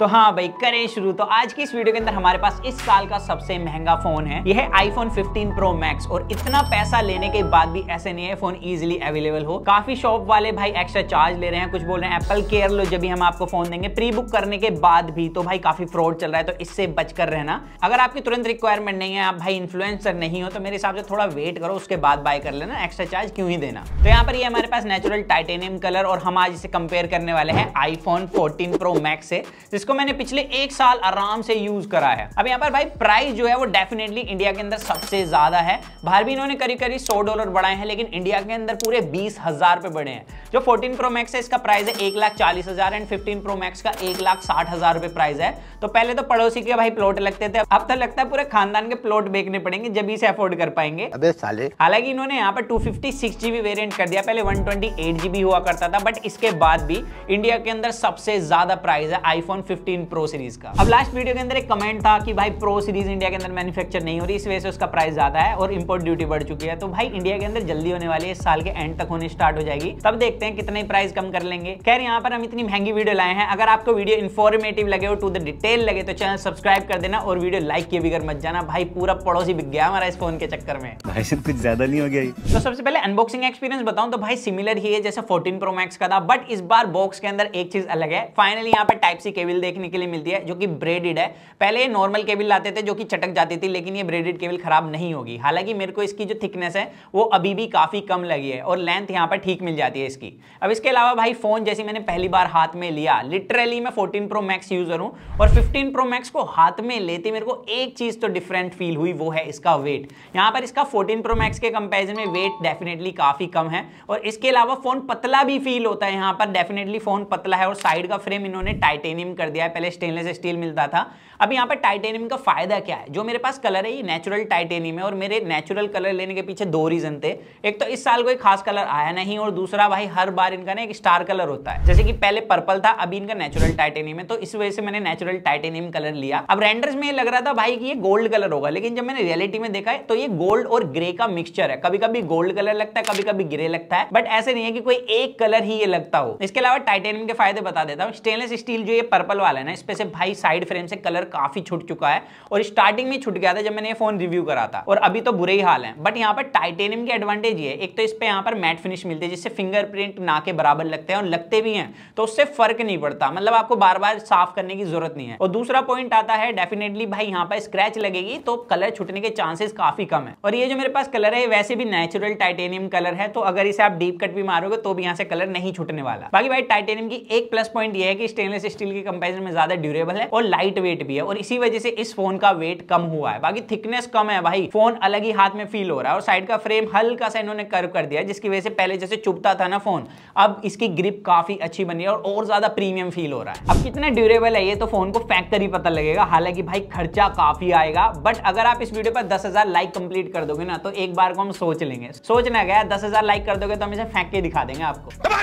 तो हाँ भाई करें शुरू तो आज की इस वीडियो के अंदर हमारे पास इस साल का सबसे महंगा फोन है यह है आईफोन 15 प्रो मैक्स और इतना पैसा लेने के बाद भी ऐसे नहीं है फोन इजिली अवेलेबल हो काफी शॉप वाले भाई एक्स्ट्रा चार्ज ले रहे हैं कुछ बोल रहे हैं एप्पल केयर लो जब भी हम आपको फोन देंगे प्री बुक करने के बाद भी तो भाई काफी फ्रॉड चल रहा है तो इससे बचकर रहना अगर आपकी तुरंत रिक्वायरमेंट नहीं है आप भाई इन्फ्लुएंसर नहीं हो तो मेरे हिसाब से थोड़ा वेट करो उसके बाद बाय कर लेना एक्स्ट्रा चार्ज क्यों ही देना तो यहाँ पर ये हमारे पास नेचुरल टाइटेनियम कलर और हम आज इसे कंपेयर करने वाले हैं आईफोन फोर्टीन प्रो मैक्स से जिसको जिसको मैंने पिछले एक साल आराम से यूज करा है अब यहाँ पर भाई प्राइस जो है वो डेफिनेटली इंडिया के अंदर सबसे ज्यादा है बाहर भी इन्होंने करीब करीब सौ डॉलर बढ़ाए हैं लेकिन इंडिया के अंदर पूरे बीस हजार पे बढ़े हैं जो फोर्टीन प्रो मैक्स है इसका प्राइस है एक लाख चालीस हजार एंड फिफ्टीन प्रो मैक्स का एक लाख साठ हजार रुपए प्राइस है तो पहले तो पड़ोसी के भाई प्लॉट लगते थे अब तो लगता है पूरे खानदान के प्लॉट बेचने पड़ेंगे जब इसे अफोर्ड कर पाएंगे अबे साले हालांकि इन्होंने यहाँ पर two fifty six GB variant कर दिया पहले वन ट्वेंटी एट जीबी हुआ करता था बट इसके बाद भी इंडिया के अंदर सबसे ज्यादा प्राइस है iPhone fifty fifteen pro series का अब लास्ट वीडियो के अंदर एक कमेंट था कि भाई प्रो सीरीज इंडिया के अंदर मैन्युफैक्चर नहीं हो रही इस वजह से उसका प्राइस ज्यादा है और इंपोर्ट ड्यूटी बढ़ चुकी है तो भाई इंडिया के अंदर जल्दी होने वाली इस साल के एंड तक होने स्टार्ट हो जाएगी तब देखते हैं कितने प्राइस कम कर लेंगे खैर यहाँ पर हम इतनी महंगी वीडियो लाए हैं अगर आपको वीडियो इन्फॉर्मेटिव लगे हो टू द डिटेल लगे तो चैनल सब्सक्राइब कर देना और वीडियो लाइक किए बिगर मत जाना भाई पूरा पड़ोसी बिक गया हमारा इस फोन के चक्कर में भाई कुछ ज्यादा नहीं हो गया तो सबसे पहले अनबॉक्सिंग एक्सपीरियंस बताऊं तो भाई सिमिलर ही है जैसे 14 प्रो मैक्स का था बट इस बार बॉक्स के अंदर एक चीज अलग है फाइनली यहाँ पे टाइप सी केबल देखने के लिए मिलती है जो कि ब्रेडेड है पहले ये नॉर्मल केबल लाते थे जो कि चटक जाती थी लेकिन ये ब्रेडेड केबल खराब नहीं होगी हालांकि मेरे को इसकी जो थिकनेस है वो अभी भी काफ़ी कम लगी है और लेंथ यहाँ पर ठीक मिल जाती है इसकी अब इसके अलावा भाई फ़ोन जैसे मैंने पहली बार हाथ में लिया लिटरली मैं फोर्टीन प्रो मैक्स यूज़र हूँ और फिफ्टीन प्रो मैक्स को हाथ में लेते मेरे को एक चीज़ तो डिफरेंट फील हुई वो है इसका वेट यहाँ पर इसका फोर्टीन प्रो मैक्स के कंपेरिजन में वेट डेफिनेटली काफ़ी कम है और इसके अलावा फ़ोन पतला भी फील होता है यहाँ पर डेफिनेटली फ़ोन पतला है और साइड का फ्रेम इन्होंने टाइटेनियम कर दिया दिया है पहले स्टेनलेस स्टील मिलता था अब यहाँ पर टाइटेनियम का फायदा क्या है जो मेरे पास कलर है ये नेचुरल टाइटेनियम है और मेरे नेचुरल कलर लेने के पीछे दो रीजन थे एक तो इस साल कोई खास कलर आया नहीं और दूसरा भाई हर बार इनका ना एक स्टार कलर होता है जैसे कि पहले पर्पल था अभी इनका नेचुरल टाइटेनियम है तो इस वजह से मैंने नेचुरल टाइटेनियम कलर लिया अब रेंडर्स में लग रहा था भाई कि ये गोल्ड कलर होगा लेकिन जब मैंने रियलिटी में देखा है तो ये गोल्ड और ग्रे का मिक्सचर है कभी कभी गोल्ड कलर लगता है कभी कभी ग्रे लगता है बट ऐसे नहीं है कि कोई एक कलर ही ये लगता हो इसके अलावा टाइटेनियम के फायदे बता देता हूँ स्टेनलेस स्टील जो ये पर्पल वाला है ना इस पे से भाई साइड फ्रेम से कलर काफी छुट चुका है और स्टार्टिंग में छुट गया था जब मैंने ये फोन रिव्यू करा था और अभी तो बुरे ही हाल है बट यहाँ पर टाइटेनियम की एडवांटेज ये एक तो इस पर यहाँ पर मैट फिनिश मिलती है जिससे फिंगरप्रिंट ना के बराबर लगते हैं और लगते भी हैं तो उससे फर्क नहीं पड़ता मतलब आपको बार बार साफ करने की जरूरत नहीं है और दूसरा पॉइंट आता है डेफिनेटली भाई यहाँ पर स्क्रैच लगेगी तो कलर छुटने के चांसेस काफी कम है और ये जो मेरे पास कलर है वैसे भी नेचुरल टाइटेनियम कलर है तो अगर इसे आप डीप कट भी मारोगे तो भी यहाँ से कलर नहीं छुटने वाला बाकी भाई टाइटेनियम की एक प्लस पॉइंट ये है कि स्टेनलेस स्टील के कंपेरिजन में ज्यादा ड्यूरेबल है और लाइट वेट भी है है और इसी वजह से इस फोन का वेट कम हुआ है बाकी थिकनेस कम है भाई फोन अलग ही हाथ में फील हो रहा है और साइड का फ्रेम हल्का सा इन्होंने कर्व कर दिया जिसकी वजह से पहले जैसे चुपता था ना फोन अब इसकी ग्रिप काफी अच्छी बनी है और, और ज्यादा प्रीमियम फील हो रहा है अब कितना ड्यूरेबल है ये तो फोन को फैक्टरी पता लगेगा हालांकि भाई खर्चा काफी आएगा बट अगर आप इस वीडियो पर दस लाइक कंप्लीट कर दोगे ना तो एक बार को हम सोच लेंगे सोचना गया दस लाइक कर दोगे तो हम इसे फेंक के दिखा देंगे आपको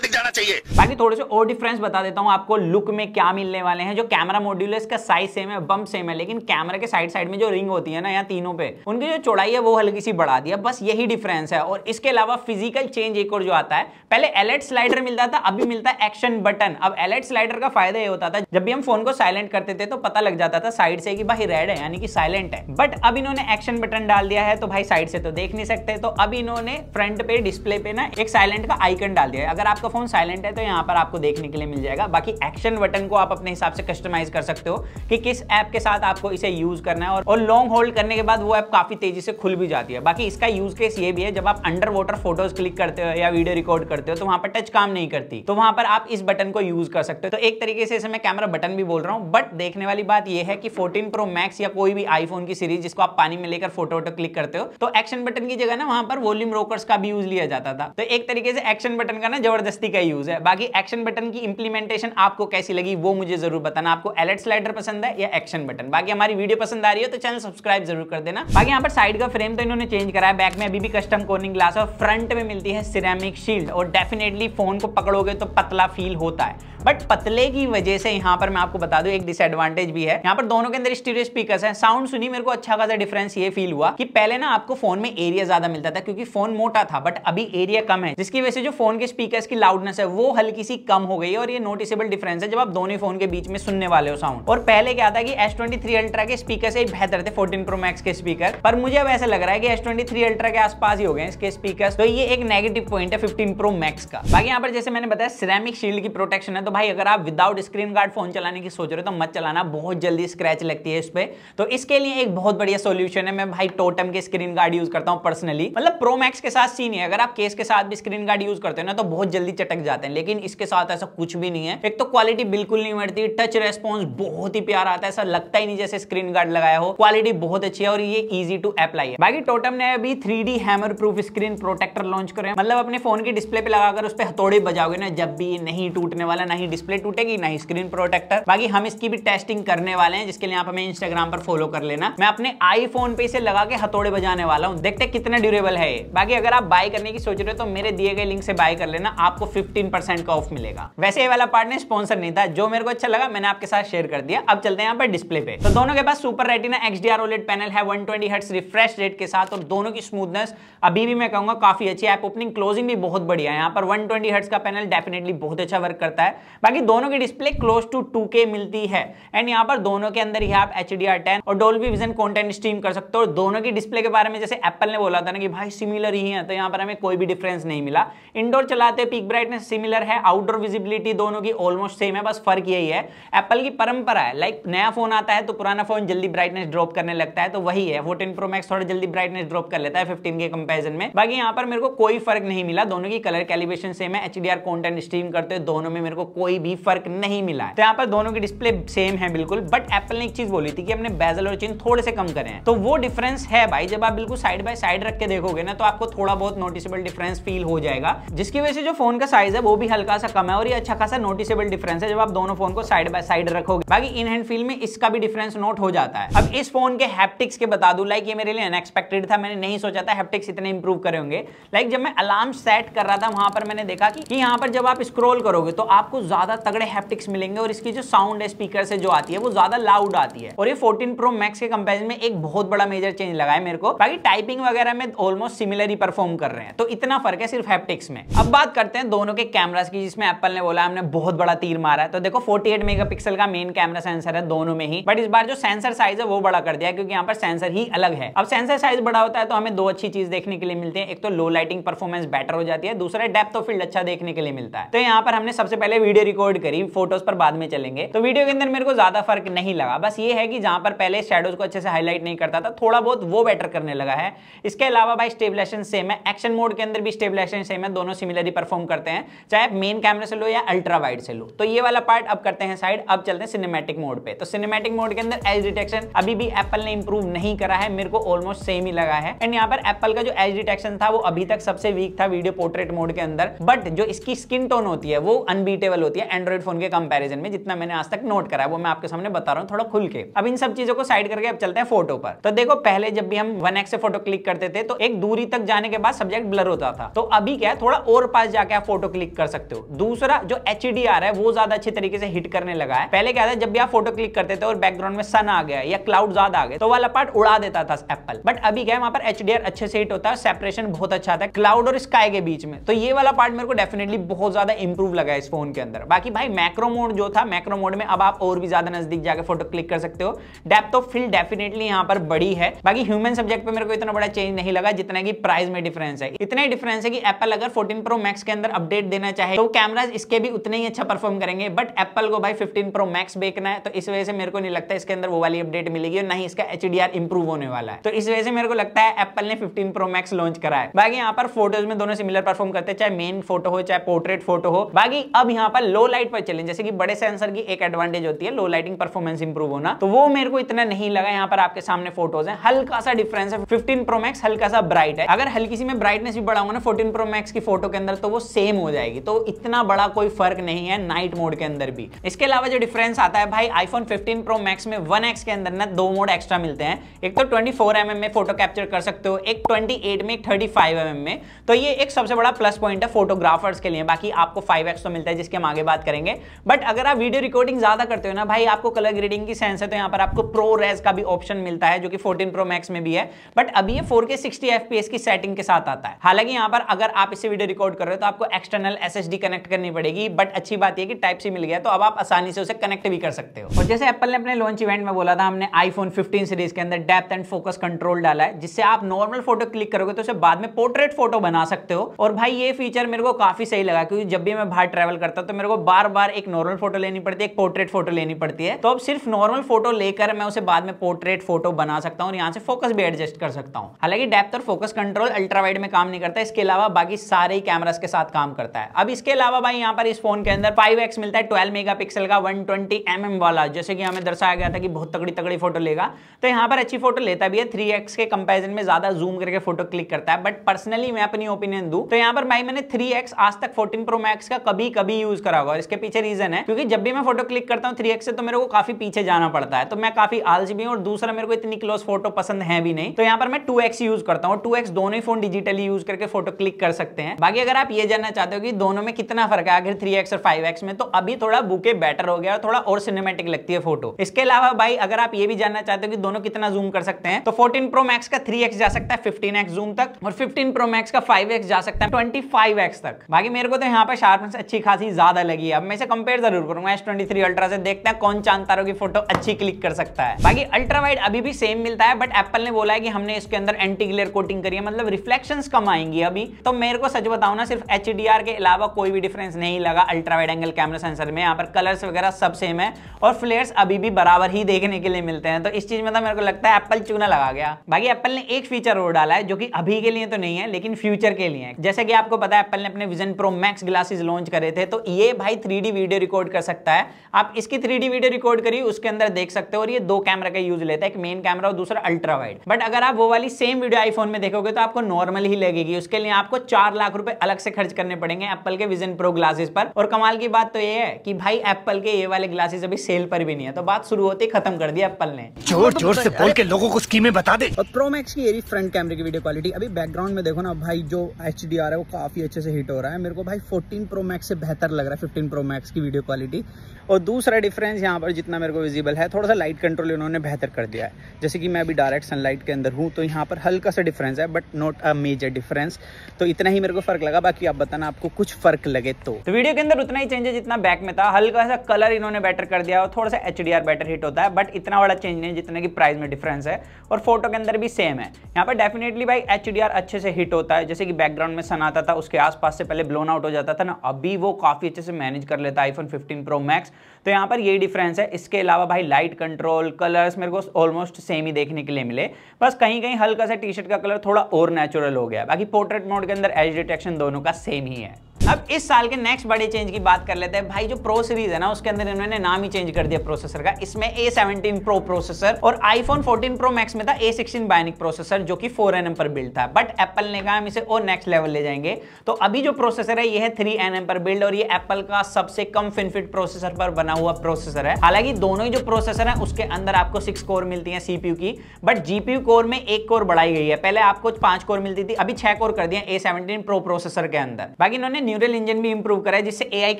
दिख जाना चाहिए बाकी थोड़े से और डिफरेंस बता देता हूँ आपको लुक में क्या मिलने वाले हैं जो कैमरा मॉड्यूल है इसका साइज सेम है बम सेम है लेकिन कैमरा के साइड साइड में जो रिंग होती है ना यहाँ तीनों पे उनकी जो चौड़ाई है वो हल्की सी बढ़ा दिया बस यही डिफरेंस है और इसके अलावा फिजिकल चेंज एक और जो आता है पहले एलेट स्लाइडर मिलता था अभी मिलता है एक्शन बटन अब एलेट स्लाइडर का फायदा ये होता था जब भी हम फोन को साइलेंट करते थे तो पता लग जाता था साइड से कि भाई रेड है यानी कि साइलेंट है बट अब इन्होंने एक्शन बटन डाल दिया है तो भाई साइड से तो देख नहीं सकते तो अब इन्होंने फ्रंट पे डिस्प्ले पे ना एक साइलेंट का आइकन डाल दिया है अगर आपका फोन साइलेंट है तो यहाँ पर आपको देखने के लिए मिल जाएगा बाकी एक्शन बटन को आप अपने हिसाब से कस्टमाइज कर सकते हो कि किस ऐप के साथ आपको इसे यूज करना है और, और लॉन्ग होल्ड करने के बाद वो ऐप काफी तेजी से खुल भी जाती है बाकी इसका यूज केस ये भी है जब आप अंडर वाटर फोटोज क्लिक करते हो या वीडियो रिकॉर्ड करते हो तो वहां पर टच काम नहीं करती तो वहां पर आप इस बटन को यूज कर सकते हो तो एक तरीके से इसे मैं कैमरा बटन भी बोल रहा हूँ बट देखने वाली बात यह है कि फोर्टीन प्रो मैक्स या कोई भी आईफोन की सीरीज जिसको आप पानी में लेकर फोटो वोटो क्लिक करते हो तो एक्शन बटन की जगह ना वहां पर वॉल्यूम रोकर्स का भी यूज लिया जाता था तो एक तरीके से एक्शन बटन का ना जबरदस्ती का यूज है बाकी एक्शन बटन की इंप्लीमेंटेशन आपको कैसी लगी वो मुझे जरूर बताया बताना आपको एलेट स्लाइडर e पसंद है या एक्शन बटन बाकी हमारी वीडियो पसंद आ रही हो तो चैनल सब्सक्राइब जरूर कर देना बाकी यहाँ पर साइड का फ्रेम तो इन्होंने चेंज कराया बैक में अभी भी कस्टम कोर्निंग ग्लास और फ्रंट में मिलती है सिरेमिक शील्ड और डेफिनेटली फोन को पकड़ोगे तो पतला फील होता है बट पतले की वजह से यहाँ पर मैं आपको बता दू एक डिसएडवांटेज भी है यहाँ पर दोनों के अंदर स्टीरियो स्पीकर्स हैं साउंड सुनी मेरे को अच्छा खासा डिफरेंस ये फील हुआ कि पहले ना आपको फोन में एरिया ज्यादा मिलता था क्योंकि फोन मोटा था बट अभी एरिया कम है जिसकी वजह से जो फोन के स्पीकर की लाउडनेस है वो हल्की सी कम हो गई और ये नोटिसेबल डिफरेंस है जब आप दोनों फोन के बीच में सुनने वाले हो साउंड और पहले क्या था कि एस ट्वेंटी अल्ट्रा के स्पीकर से बेहतर थे फोर्टीन प्रो मैक्स के स्पीकर पर मुझे अब ऐसा लग रहा है कि एस ट्वेंटी अल्ट्रा के आसपास ही हो गए इसके स्पीकर तो ये एक नेगेटिव पॉइंट है फिफ्टीन प्रो मैक्स का बाकी यहाँ पर जैसे मैंने बताया सिरेमिक शील्ड की प्रोटेक्शन है तो भाई अगर आप विदाउट स्क्रीन गार्ड फोन चलाने की सोच रहे हो तो मत चलाना बहुत जल्दी स्क्रैच लगती है इस पर तो इसके लिए एक बहुत बढ़िया सोल्यूशन है मैं भाई टोटम के स्क्रीन गार्ड यूज करता हूँ पर्सनली मतलब प्रो मैक्स के साथ सीन है अगर आप केस के साथ भी स्क्रीन गार्ड यूज करते हो ना तो बहुत जल्दी चटक जाते हैं लेकिन इसके साथ ऐसा कुछ भी नहीं है एक तो क्वालिटी बिल्कुल नहीं बढ़ती टच टच रेस्पॉन्स बहुत ही प्यारा आता है ऐसा लगता ही नहीं जैसे स्क्रीन गार्ड लगाया हो क्वालिटी बहुत अच्छी है और ये इजी टू अप्लाई है बाकी टोटम ने अभी three hammer proof screen protector launch करे मतलब अपने फोन की डिस्प्ले पे लगाकर उस पर हथौड़े बजाओगे ना जब भी नहीं टूटने वाला ना ही डिस्प्ले टूटेगी ना ही स्क्रीन प्रोटेक्टर बाकी हम इसकी भी टेस्टिंग करने वाले हैं जिसके लिए आप हमें इंस्टाग्राम पर फॉलो कर लेना मैं अपने आईफोन पे इसे लगा के हथौड़े बजाने वाला हूँ देखते कितना ड्यूरेबल है बाकी अगर आप बाय करने की सोच रहे हो तो मेरे दिए गए लिंक से बाय कर लेना आपको फिफ्टीन का ऑफ मिलेगा वैसे ये वाला पार्ट ने स्पॉन्सर नहीं था जो मेरे को अच्छा लगा मैंने आपके साथ शेयर कर दिया अब चलते हैं यहाँ पर डिस्प्ले पे तो दोनों के पास super retina X D R OLED panel है 120 ट्वेंटी रिफ्रेश रेट के साथ और दोनों की स्मूथनेस अभी भी मैं कहूंगा काफी अच्छी ऐप ओपनिंग क्लोजिंग भी बहुत बढ़िया है यहाँ पर वन ट्वेंटी का पैनल डेफिनेटली बहुत अच्छा वर्क करता है बाकी दोनों की डिस्प्ले क्लोज टू टू मिलती है एंड यहाँ पर दोनों के अंदर ही आप एच डी और डोल्बी विजन कॉन्टेंट स्ट्रीम कर सकते हो और दोनों की डिस्प्ले के बारे में जैसे एप्पल ने बोला था ना कि भाई सिमिलर ही है तो यहाँ पर हमें कोई भी डिफरेंस नहीं मिला इंडोर चलाते पीक ब्राइटनेस सिमिलर है आउटडोर विजिबिलिटी दोनों की ऑलमोस्ट सेम है बस फर्क यही है एप्पल की परंपरा है लाइक नया फोन आता है तो पुराना फोन जल्दी ब्राइटनेस ड्रॉप करने लगता है तो वही है फोर्टीन प्रो मैक्स थोड़ा जल्दी ब्राइटनेस ड्रॉप कर लेता है फिफ्टीन के कंपेरिजन में बाकी यहाँ पर मेरे को कोई फर्क नहीं मिला दोनों की कलर कैलिवेशन सेम है एच डी कॉन्टेंट स्ट्रीम करते हैं दोनों में मेरे को कोई भी फर्क नहीं मिला है तो यहाँ पर दोनों की डिस्प्ले सेम है बिल्कुल बट एप्पल ने एक चीज बोली थी कि अपने बेजल और चीन थोड़े से कम करें तो वो डिफरेंस है भाई जब आप बिल्कुल साइड बाय साइड रख के देखोगे ना तो आपको थोड़ा बहुत नोटिसेबल डिफरेंस फील हो जाएगा जिसकी वजह से जो फोन का साइज है वो भी हल्का सा कम है और ये अच्छा खासा नोटिसेबल डिफरेंस है जब आप दोनों फोन को साइड बाय साइड रखोगे बाकी इन हैंड फील में इसका भी डिफरेंस नोट हो जाता है अब इस फोन के हैप्टिक्स के बता दू लाइक ये मेरे लिए अनएक्सपेक्टेड था मैंने नहीं सोचा था हैप्टिक्स इतने इंप्रूव करे होंगे लाइक जब मैं अलार्म सेट कर रहा था वहां पर मैंने देखा कि यहाँ पर जब आप स्क्रोल करोगे तो आपको ज्यादा तगड़े हैप्टिक्स मिलेंगे और इसकी जो साउंड है स्पीकर से जो आती है वो ज्यादा लाउड आती है और ये फोर्टीन प्रो मैक्स के कंपेरिजन में एक बहुत बड़ा मेजर चेंज लगा है मेरे को बाकी टाइपिंग वगैरह में ऑलमोस्ट सिमिलर ही परफॉर्म कर रहे हैं तो इतना फर्क है सिर्फ हैप्टिक्स में अब बात करते हैं दोनों के कैमरास की जिसमें एप्पल ने बोला हमने बहुत बड़ा तीर मारा है तो देखो 48 एट मेगा मेगापिक्सल का मेन कैमरा सेंसर है दोनों में ही बट इस बार जो सेंसर साइज है वो बड़ा कर दिया क्योंकि यहाँ पर सेंसर ही अलग है अब सेंसर साइज बड़ा होता है तो हमें दो अच्छी चीज देखने के लिए मिलती है एक तो लो लाइटिंग परफॉर्मेंस बेटर हो जाती है दूसरा डेप्थ ऑफ फील्ड अच्छा देखने के लिए मिलता है तो यहाँ पर हमने सबसे पहले वीडियो रिकॉर्ड करी फोटोज पर बाद में चलेंगे तो वीडियो के अंदर मेरे को ज्यादा फर्क नहीं लगा बस ये है कि जहां पर पहले शेडोज को अच्छे से हाईलाइट नहीं करता था थोड़ा बहुत वो बेटर करने लगा है इसके अलावा भाई स्टेबलेशन सेम है एक्शन मोड के अंदर भी स्टेबलेशन सेम है दोनों सिमिलरली परफॉर्म करते हैं चाहे मेन कैमरे से लो या अल्ट्रा वाइड से लो तो ये वाला पार्ट अब करते हैं साइड साइड अब चलते हैं सिनेमैटिक मोड पे तो सिनेमैटिक मोड के अंदर एज डिटेक्शन अभी भी एप्पल ने इंप्रूव नहीं करा है मेरे को ऑलमोस्ट सेम ही लगा है एंड यहाँ पर एप्पल का जो एज डिटेक्शन था वो अभी तक सबसे वीक था वीडियो पोर्ट्रेट मोड के अंदर बट जो इसकी स्किन टोन होती है वो अनबीटेबल होती है एंड्रॉइड फोन के कंपेरिजन में जितना मैंने आज तक नोट करा है वो मैं आपके सामने बता रहा हूँ थोड़ा खुल के अब इन सब चीजों को साइड करके अब चलते हैं फोटो पर तो देखो पहले जब भी हम वन से फोटो क्लिक करते थे तो एक दूरी तक जाने के बाद सब्जेक्ट ब्लर होता था तो अभी क्या थोड़ा और पास जाके आप फोटो क्लिक कर सकते हो दूसरा जो एच आ रहा है वो ज्यादा अच्छी तरीके से हिट करने लगा लगा है पहले क्या था जब भी आप फोटो क्लिक करते थे और बैकग्राउंड में सन आ गया या क्लाउड ज्यादा आ गए तो वाला पार्ट उड़ा देता था एप्पल बट अभी क्या है वहां पर एच अच्छे से हिट होता है सेपरेशन बहुत अच्छा था क्लाउड और स्काई के बीच में तो ये वाला पार्ट मेरे को डेफिनेटली बहुत ज्यादा इंप्रूव लगा इस फोन के अंदर बाकी भाई मैक्रो मोड जो था मैक्रो मोड में अब आप और भी ज्यादा नजदीक जाकर फोटो क्लिक कर सकते हो डेप्थ ऑफ फील्ड डेफिनेटली यहाँ पर बड़ी है बाकी ह्यूमन सब्जेक्ट पे मेरे को इतना बड़ा चेंज नहीं लगा जितना की प्राइस में डिफरेंस है इतना ही डिफरेंस है कि एप्पल अगर फोर्टीन प्रो मैक्स के अंदर अपडेट देना चाहे तो कैमराज इसके भी उतने ही अच्छा परफॉर्म करेंगे बट एप्पल को भाई 15 प्रो मैक्स बेचना है तो इस वजह से मेरे को नहीं लगता इसके अंदर वो वाली अपडेट मिलेगी और नहीं इसका एच इंप्रूव होने वाला है तो इस वजह से मेरे को लगता है एप्पल ने फिफ्टीन प्रो मैक्स लॉन्च करा है बाकी यहाँ पर फोटोज में दोनों सिमिलर परफॉर्म करते हैं चाहे मेन फोटो हो चाहे पोर्ट्रेट फोटो हो बाकी अब यहाँ पर लो लाइट पर चले जैसे कि बड़े सेंसर की एक एडवांटेज होती है लो लाइटिंग परफॉर्मेंस इंप्रूव होना तो वो मेरे को इतना नहीं लगा यहाँ पर आपके सामने फोटोज है हल्का सा डिफरेंस है फिफ्टीन प्रो मैक्स हल्का सा ब्राइट है अगर हल्की सी मैं ब्राइटनेस भी बढ़ाऊंगा ना फोर्टीन प्रो मैक्स की फोटो के अंदर तो वो सेम हो जाएगी तो इतना बड़ा कोई फर्क नहीं है नाइट मोड के अंदर भी इसके अलावा अलावा जो डिफरेंस आता है भाई आईफोन 15 प्रो मैक्स में वन एक्स के अंदर ना दो मोड एक्स्ट्रा मिलते हैं एक तो 24 फोर mm में फोटो कैप्चर कर सकते हो एक 28 में एक 35 फाइव mm में तो ये एक सबसे बड़ा प्लस पॉइंट है फोटोग्राफर्स के लिए बाकी आपको 5x तो मिलता है जिसके हम आगे बात करेंगे बट अगर आप वीडियो रिकॉर्डिंग ज्यादा करते हो ना भाई आपको कलर ग्रेडिंग की सेंस है तो यहाँ पर आपको प्रो रेज का भी ऑप्शन मिलता है जो कि फोर्टीन प्रो मैक्स में भी है बट अभी ये फोर के की सेटिंग के साथ आता है हालांकि यहाँ पर अगर आप इसे वीडियो रिकॉर्ड कर रहे हो तो आपको एक्सटर्नल एस कनेक्ट करनी पड़ेगी बट अच्छी बात यह कि टाइप सी मिल गया तो अब आप आसानी आसानी से उसे कनेक्ट भी कर सकते हो और जैसे एप्पल ने अपने लॉन्च इवेंट में बोला था हमने आईफोन 15 सीरीज के अंदर डेप्थ एंड फोकस कंट्रोल डाला है जिससे आप नॉर्मल फोटो क्लिक करोगे तो उसे बाद में पोर्ट्रेट फोटो बना सकते हो और भाई ये फीचर मेरे को काफी सही लगा क्योंकि जब भी मैं बाहर ट्रेवल करता तो मेरे को बार बार एक नॉर्मल फोटो लेनी पड़ती है एक पोर्ट्रेट फोटो लेनी पड़ती है तो अब सिर्फ नॉर्मल फोटो लेकर मैं उसे बाद में पोर्ट्रेट फोटो बना सकता हूँ और यहाँ से फोकस भी एडजस्ट कर सकता हूँ हालांकि डेप्थ और फोकस कंट्रोल अल्ट्रा वाइड में काम नहीं करता इसके अलावा बाकी सारे कैमरास के साथ काम करता है अब इसके अलावा भाई यहाँ पर इस फोन के अंदर फाइव मिलता है ट्वेल्व मेगा का लेगा 120 ट्वेंटी mm वाला जैसे कि हमें दर्शाया गया था कि बहुत तगड़ी तगड़ी फोटो लेगा तो यहाँ पर अच्छी फोटो लेता भी है थ्री के कंपेरिजन में ज्यादा जूम करके फोटो क्लिक करता है बट पर्सनली मैं अपनी ओपिनियन दू तो यहाँ पर भाई मैंने थ्री आज तक फोर्टीन प्रो मैक्स का कभी कभी यूज करा हुआ इसके पीछे रीजन है क्योंकि जब भी मैं फोटो क्लिक करता हूँ थ्री से तो मेरे को काफी पीछे जाना पड़ता है तो मैं काफी आलसी भी हूँ और दूसरा मेरे को इतनी क्लोज फोटो पसंद है भी नहीं तो यहाँ पर मैं टू यूज करता हूँ टू दोनों ही फोन डिजिटली यूज करके फोटो क्लिक कर सकते हैं बाकी अगर आप ये जानना चाहते हो कि दोनों में कितना फर्क है आखिर थ्री और फाइव में तो अभी थोड़ा बुके बेटर हो गया और थोड़ा और सिनेमेटिक लगती है फोटो इसके अलावा भाई अगर आप ये भी जानना चाहते हो कि दोनों कितना जूम कर सकते हैं तो 14 प्रो मैक्स का 3x जा सकता है 15x जूम तक और 15 प्रो मैक्स का 5x जा सकता है 25x तक बाकी मेरे को तो यहाँ पर शार्पनेस अच्छी खासी ज्यादा लगी है अब मैं इसे कंपेयर जरूर करूंगा एस ट्वेंटी अल्ट्रा से देखते हैं कौन चांद तारों की फोटो अच्छी क्लिक कर सकता है बाकी अल्ट्रा वाइड अभी भी सेम मिलता है बट एप्पल ने बोला है कि हमने इसके अंदर एंटी ग्लेयर कोटिंग करी है मतलब रिफ्लेक्शन कम आएंगी अभी तो मेरे को सच बताऊ ना सिर्फ एच के अलावा कोई भी डिफरेंस नहीं लगा ultra wide angle camera sensor में यहाँ पर कलर्स वगैरह वगैरह सब सेम है और फ्लेयर्स अभी भी बराबर ही देखने के लिए मिलते हैं तो इस चीज में तो मेरे को लगता है एप्पल चूना लगा गया बाकी एप्पल ने एक फीचर और डाला है जो कि अभी के लिए तो नहीं है लेकिन फ्यूचर के लिए जैसे कि आपको पता है एप्पल ने अपने vision pro max glasses launch करे थे तो ये भाई थ्री वीडियो रिकॉर्ड कर सकता है आप इसकी थ्री वीडियो रिकॉर्ड करिए उसके अंदर देख सकते हो और ये दो कैमरा का यूज लेता है एक मेन कैमरा और दूसरा अल्ट्रा वाइड बट अगर आप वो वाली सेम वीडियो आईफोन में देखोगे तो आपको नॉर्मल ही लगेगी उसके लिए आपको चार लाख रुपए अलग से खर्च करने पड़ेंगे एप्पल के विजन प्रो ग्लासेस पर और कमाल की बात तो ये है कि भाई एप्पल के के ये वाले ग्लासेस अभी सेल पर भी नहीं है तो बात शुरू होती खत्म कर दिया एप्पल ने जोर तो जोर से तो बोल के लोगों को स्कीमें बता दे और प्रो मैक्स की ये फ्रंट कैमरे की वीडियो क्वालिटी अभी बैकग्राउंड में देखो ना भाई जो एच डी आ रहा है वो काफी अच्छे से हिट हो रहा है मेरे को भाई फोर्टीन प्रो मैक्स से बेहतर लग रहा है फिफ्टीन प्रो मैक्स की वीडियो क्वालिटी और दूसरा डिफरेंस यहाँ पर जितना मेरे को विजिबल है थोड़ा सा लाइट कंट्रोल इन्होंने बेहतर कर दिया है जैसे कि मैं अभी डायरेक्ट सनलाइट के अंदर हूँ तो यहाँ पर हल्का सा डिफरेंस है but not a major difference तो इतना ही मेरे को फर्क लगा बाकी आप बताना आपको कुछ फर्क लगे तो, तो वीडियो के अंदर उतना ही चेंजेस जितना बैक में था हल्का सा कलर इन्होंने बेटर कर दिया और थोड़ा सा एच बेटर हिट होता है बट इतना बड़ा चेंज नहीं जितने की प्राइस में डिफरेंस है और फोटो के अंदर भी सेम है यहाँ पर डेफिनेटली भाई एच अच्छे से हिट होता है जैसे कि बैकग्राउंड में सन आता था उसके आसपास से पहले ब्लोन आउट हो जाता था ना अभी वो काफ़ी अच्छे से मैनेज कर लेता है आईफोन फिफ्टीन प्रो मैक्स तो यहाँ पर यही डिफरेंस है इसके अलावा भाई लाइट कंट्रोल कलर्स मेरे को ऑलमोस्ट सेम ही देखने के लिए मिले बस कहीं कहीं हल्का सा टी शर्ट का कलर थोड़ा और नेचुरल हो गया बाकी पोर्ट्रेट मोड के अंदर एज डिटेक्शन दोनों का सेम ही है अब इस साल के नेक्स्ट बड़े चेंज की बात कर लेते हैं भाई जो प्रो सीरीज है ना उसके अंदर इन्होंने नाम ही चेंज कर दिया प्रोसेसर का इसमें ए सेवनटीन प्रो प्रोसेसर और आईफोन 14 प्रो मैक्स में था ए सिक्सटीन बायनिक प्रोसेसर जो कि फोर एन पर बिल्ड था बट एप्पल ने कहा हम इसे और नेक्स्ट लेवल ले जाएंगे तो अभी जो प्रोसेसर है यह थ्री एन पर बिल्ड और ये एप्पल का सबसे कम फिनफिट प्रोसेसर पर बना हुआ प्रोसेसर है हालांकि दोनों ही जो प्रोसेसर है उसके अंदर आपको सिक्स कोर मिलती है सीपीयू की बट जीपीयू कोर में एक कोर बढ़ाई गई है पहले आपको पांच कोर मिलती थी अभी छह कोर कर दिया ए सेवनटीन प्रो प्रोसेसर के अंदर बाकी इन्होंने न्यूरल इंजन भी इंप्रूव करा है जिससे एआई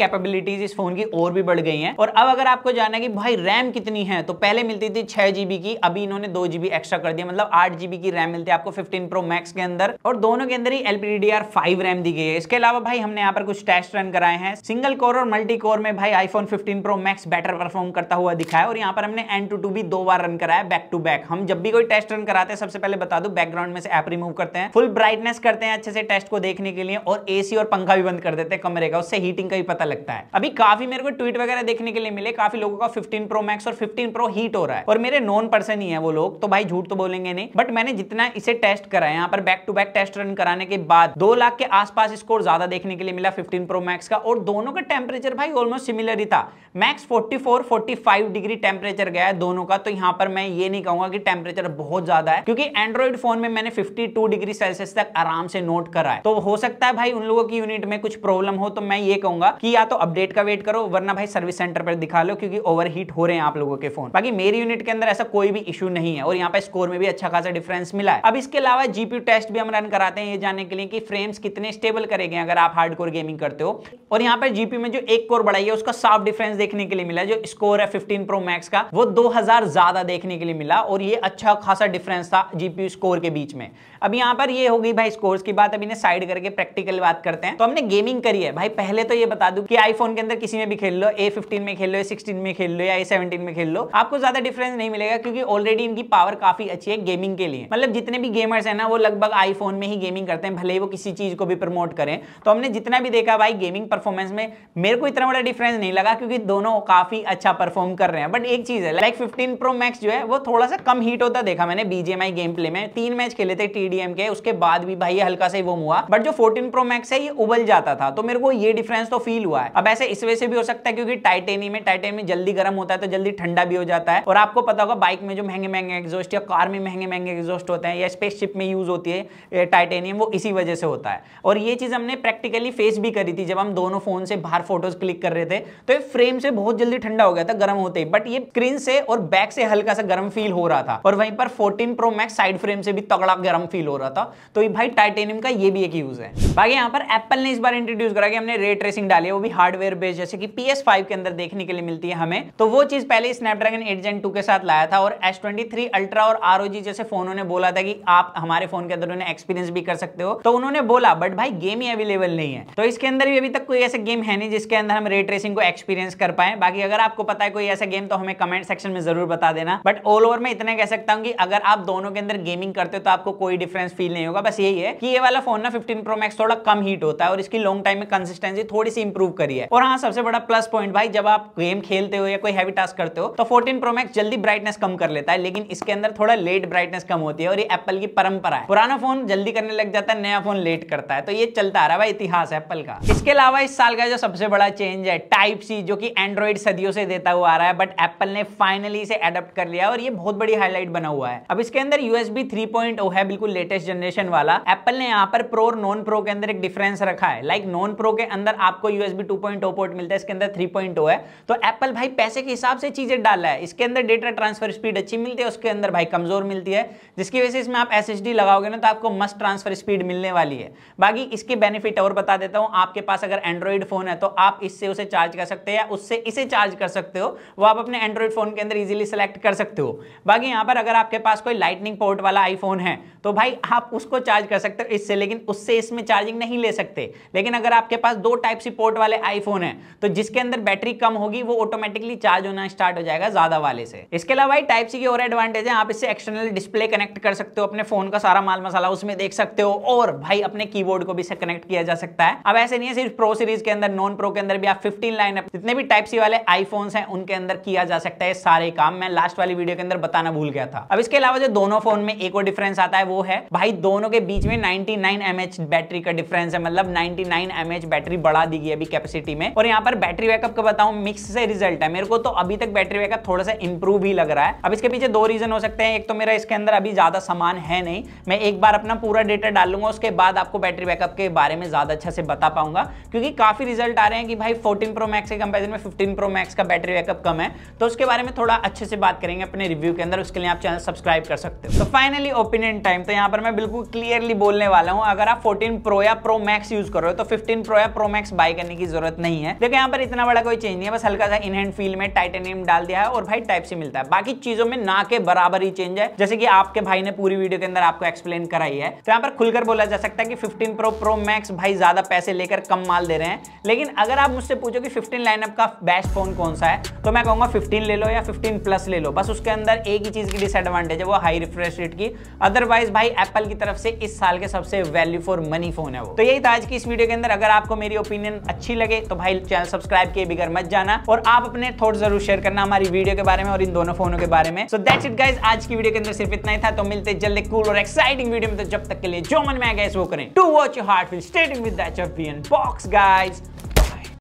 कैपेबिलिटीज इस फोन की और भी बढ़ गई हैं और अब अगर आपको जाना है कि भाई रैम कितनी है तो पहले मिलती थी छह जीबी की अभी इन्होंने दो जीबी एक्स्ट्रा कर दिया मतलब आठ जीबी की रैम मिलती है आपको फिफ्टीन प्रो मैक्स के अंदर और दोनों के अंदर ही एलपीडीआर फाइव रैम दी गई है इसके अलावा भाई हमने यहाँ पर कुछ टेस्ट रन कराए हैं सिंगल कोर और मल्टी कोर में भाई iPhone fifteen pro max better perform करता हुआ दिखाया और यहाँ पर हमने एन टू टू भी दो बार रन कराया बैक टू बैक हम जब भी कोई टेस्ट रन कराते हैं सबसे पहले बता दू बैकग्राउंड में से ऐप रिमूव करते हैं फुल ब्राइटनेस करते हैं अच्छे से टेस्ट को देखने के लिए और एसी और पंखा भी बंद बंद कर देते हैं कमरे का उससे हीटिंग का भी पता लगता है अभी काफी मेरे को ट्वीट वगैरह देखने के लिए मिले काफी लोगों का फिफ्टीन प्रो मैक्स और फिफ्टीन प्रो हीट हो रहा है और मेरे नॉन पर्सन ही है वो लोग तो भाई झूठ तो बोलेंगे नहीं बट मैंने जितना इसे टेस्ट करा यहाँ पर back to back test run कराने के बाद दो लाख के आसपास स्कोर ज्यादा देखने के लिए मिला फिफ्टीन प्रो मैक्स का और दोनों का टेम्परेचर भाई ऑलमोस्ट सिमिलर ही था max forty four forty five degree temperature गया है दोनों का तो यहाँ पर मैं ये नहीं कहूंगा कि टेम्परेचर बहुत ज्यादा है क्योंकि एंड्रॉइड फोन में मैंने 52 डिग्री सेल्सियस तक आराम से नोट करा है तो हो सकता है भाई उन लोगों की यूनिट में कुछ कुछ प्रॉब्लम हो तो मैं ये कहूंगा कि या तो अपडेट का वेट करो वरना भाई सर्विस सेंटर पर दिखा लो क्योंकि ओवरहीट हो रहे हैं आप लोगों के फोन बाकी मेरी यूनिट के अंदर ऐसा कोई भी इशू नहीं है और यहाँ पे स्कोर में भी अच्छा खासा डिफरेंस मिला है अब इसके अलावा जीपीयू टेस्ट भी हम रन कराते हैं ये जानने के लिए कि फ्रेम्स कितने स्टेबल करेंगे अगर आप हार्ड गेमिंग करते हो और यहाँ पर जीपी में जो एक कोर बढ़ाई है उसका साफ डिफरेंस देखने के लिए मिला जो स्कोर है फिफ्टीन प्रो मैक्स का वो दो ज्यादा देखने के लिए मिला और ये अच्छा खासा डिफरेंस था जीपी स्कोर के बीच में अब यहाँ पर ये हो गई भाई स्कोर्स की बात अभी इन्हें साइड करके प्रैक्टिकल बात करते हैं तो हमने गेमिंग करी है भाई पहले तो ये बता दूं कि आईफोन के अंदर किसी में भी खेल लो ए फिफ्टीन में खेल लो ए सिक्सटीन में खेल लो या ए सेवनटीन में खेल लो आपको ज्यादा डिफरेंस नहीं मिलेगा क्योंकि ऑलरेडी इनकी पावर काफी अच्छी है गेमिंग के लिए मतलब जितने भी गेमर्स है ना वो लगभग आईफोन में ही गेमिंग करते हैं भले ही वो किसी चीज को भी प्रमोट करें तो हमने जितना भी देखा भाई गेमिंग परफॉर्मेंस में मेरे को इतना बड़ा डिफरेंस नहीं लगा क्योंकि दोनों काफी अच्छा परफॉर्म कर रहे हैं बट एक चीज है लाइक फिफ्टीन प्रो मैक्स जो है वो थोड़ा सा कम हीट होता देखा मैंने बीजेएमआई गेम प्ले में तीन मैच खेले थे टी डीएम के उसके बाद भी भाई हल्का सा ही वो हुआ बट जो फोर्टीन प्रो मैक्स है ये उबल जाता था तो मेरे को ये डिफरेंस तो फील हुआ है अब ऐसे इस वजह से भी हो सकता है क्योंकि टाइटेनी में में जल्दी गर्म होता है तो जल्दी ठंडा भी हो जाता है और आपको पता होगा बाइक में जो महंगे महंगे एग्जॉस्ट या कार में महंगे महंगे एग्जॉस्ट होते हैं या स्पेसशिप में यूज होती है टाइटेनियम वो इसी वजह से होता है और ये चीज हमने प्रैक्टिकली फेस भी करी थी जब हम दोनों फोन से बाहर फोटोज क्लिक कर रहे थे तो ये फ्रेम से बहुत जल्दी ठंडा हो गया था गर्म होते ही बट ये स्क्रीन से और बैक से हल्का सा गर्म फील हो रहा था और वहीं पर 14 प्रो मैक्स साइड फ्रेम से भी तगड़ा गर्म फील फील हो रहा था तो भाई टाइटेनियम का ये भी एक यूज है बाकी यहाँ पर एप्पल ने इस बार इंट्रोड्यूस करा कि हमने रे ट्रेसिंग डाली है वो भी हार्डवेयर बेस्ड जैसे कि पी के अंदर देखने के लिए मिलती है हमें तो वो चीज पहले स्नैपड्रैगन एट जेन टू के साथ लाया था और एस ट्वेंटी अल्ट्रा और आर जैसे फोनों ने बोला था कि आप हमारे फोन के अंदर उन्हें एक्सपीरियंस भी कर सकते हो तो उन्होंने बोला बट भाई गेम ही अवेलेबल नहीं है तो इसके अंदर भी अभी तक कोई ऐसा गेम है नहीं जिसके अंदर हम रे ट्रेसिंग को एक्सपीरियंस कर पाए बाकी अगर आपको पता है कोई ऐसा गेम तो हमें कमेंट सेक्शन में जरूर बता देना बट ऑल ओवर मैं इतना कह सकता हूँ कि अगर आप दोनों के अंदर गेमिंग करते हो तो आपको कोई डिफरेंस फील नहीं होगा बस यही है कि ये वाला फोन ना 15 प्रो मैक्स थोड़ा कम हीट होता है और इसकी लॉन्ग टाइम में कंसिस्टेंसी थोड़ी सी इंप्रूव करी है और हाँ सबसे बड़ा प्लस पॉइंट भाई जब आप गेम खेलते हो या कोई हैवी टास्क करते हो तो फोर्टीन प्रो मैक्स जल्दी ब्राइटनेस कम कर लेता है लेकिन इसके अंदर थोड़ा लेट ब्राइटनेस कम होती है और ये एप्पल की परंपरा है पुराना फोन जल्दी करने लग जाता है नया फोन लेट करता है तो ये चलता आ रहा भाई इतिहास एप्पल का इसके अलावा इस साल का जो सबसे बड़ा चेंज है टाइप सी जो कि एंड्रॉइड सदियों से देता हुआ आ रहा है बट एप्पल ने फाइनली इसे एडप्ट कर लिया और ये बहुत बड़ी हाईलाइट बना हुआ है अब इसके अंदर यूएसबी थ्री oh है बिल्कुल लेटेस्ट जनरेशन वाला एप्पल ने यहाँ पर प्रो और नॉन प्रो के अंदर एक डिफरेंस रखा है लाइक नॉन प्रो के अंदर आपको यूएसबी 2.0 पोर्ट मिलता है इसके अंदर 3.0 है तो एप्पल भाई पैसे के हिसाब से चीजें डाल रहा है इसके अंदर डेटा ट्रांसफर स्पीड अच्छी मिलती है उसके अंदर भाई कमजोर मिलती है जिसकी वजह से इसमें आप एस लगाओगे ना तो आपको मस्ट ट्रांसफर स्पीड मिलने वाली है बाकी इसके बेनिफिट और बता देता हूँ आपके पास अगर एंड्रॉइड फोन है तो आप इससे उसे चार्ज कर सकते हैं उससे इसे चार्ज कर सकते हो वो आप अपने एंड्रॉइड फोन के अंदर इजिली सेलेक्ट कर सकते हो बाकी यहाँ पर अगर आपके पास कोई लाइटनिंग पोर्ट वाला आईफोन है तो भाई भाई आप उसको चार्ज कर सकते हो इससे लेकिन उससे इसमें चार्जिंग नहीं ले सकते लेकिन अगर आपके पास दो टाइप सी पोर्ट वाले आईफोन है तो जिसके अंदर बैटरी कम होगी वो ऑटोमेटिकली चार्ज होना स्टार्ट हो जाएगा ज्यादा वाले से इसके अलावा भाई टाइप सी की और एडवांटेज है आप इससे एक्सटर्नल डिस्प्ले कनेक्ट कर सकते हो अपने फोन का सारा माल मसाला उसमें देख सकते हो और भाई अपने की को भी इसे कनेक्ट किया जा सकता है अब ऐसे नहीं है सिर्फ प्रो सीरीज के अंदर नॉन प्रो के अंदर भी आप फिफ्टीन लाइन जितने भी टाइप सी वाले आईफोन है उनके अंदर किया जा सकता है सारे काम मैं लास्ट वाली वीडियो के अंदर बताना भूल गया था अब इसके अलावा जो दोनों फोन में एक और डिफरेंस आता है वो है है भाई दोनों के बीच में 99 नाइन बैटरी का डिफरेंस है मतलब 99 नाइन बैटरी बढ़ा दी गई अभी कैपेसिटी में और यहाँ पर बैटरी बैकअप का बताऊं मिक्स से रिजल्ट है मेरे को तो अभी तक बैटरी बैकअप थोड़ा सा इंप्रूव ही लग रहा है अब इसके पीछे दो रीजन हो सकते हैं एक तो मेरा इसके अंदर अभी ज्यादा सामान है नहीं मैं एक बार अपना पूरा डेटा डालूंगा उसके बाद आपको बैटरी बैकअप के बारे में ज्यादा अच्छा से बता पाऊंगा क्योंकि काफी रिजल्ट आ रहे हैं कि भाई फोर्टीन प्रो मैक्स के कंपेरिजन में फिफ्टीन प्रो मैक्स का बैटरी बैकअप कम है तो उसके बारे में थोड़ा अच्छे से बात करेंगे अपने रिव्यू के अंदर उसके लिए आप चैनल सब्सक्राइब कर सकते हो तो फाइनली ओपिनियन टाइम तो यहाँ पर मैं बिल्कुल क्लियरली बोलने वाला हूँ अगर आप 14 प्रो या प्रो मैक्स यूज कर रहे हो तो 15 प्रो या प्रो मैक्स बाय करने की जरूरत नहीं है देखो यहाँ पर इतना बड़ा कोई चेंज नहीं है बस हल्का सा इनहैंड फील में टाइटेनियम डाल दिया है और भाई टाइप से मिलता है बाकी चीजों में ना के बराबर ही चेंज है जैसे कि आपके भाई ने पूरी वीडियो के अंदर आपको एक्सप्लेन कराई है तो यहाँ पर खुलकर बोला जा सकता है कि फिफ्टीन प्रो प्रो मैक्स भाई ज्यादा पैसे लेकर कम माल दे रहे हैं लेकिन अगर आप मुझसे पूछो कि फिफ्टीन लाइनअप का बेस्ट फोन कौन सा है तो मैं कहूँगा फिफ्टीन ले लो या फिफ्टीन प्लस ले लो बस उसके अंदर एक ही चीज की डिसएडवांटेज है वो हाई रिफ्रेश रेट की अदरवाइज भाई भाई एप्पल की तरफ से इस साल के सबसे वैल्यू फॉर मनी फोन है वो तो यही था आज की इस वीडियो के अंदर अगर आपको मेरी ओपिनियन अच्छी लगे तो भाई चैनल सब्सक्राइब किए बिगर मत जाना और आप अपने थॉट जरूर शेयर करना हमारी वीडियो के बारे में और इन दोनों फोनों के बारे में सो दैट्स इट गाइज आज की वीडियो के अंदर सिर्फ इतना ही था तो मिलते जल्दी कूल और एक्साइटिंग वीडियो में तो जब तक के लिए जो मन में आ आएगा वो करें to watch you heart will stating with box guys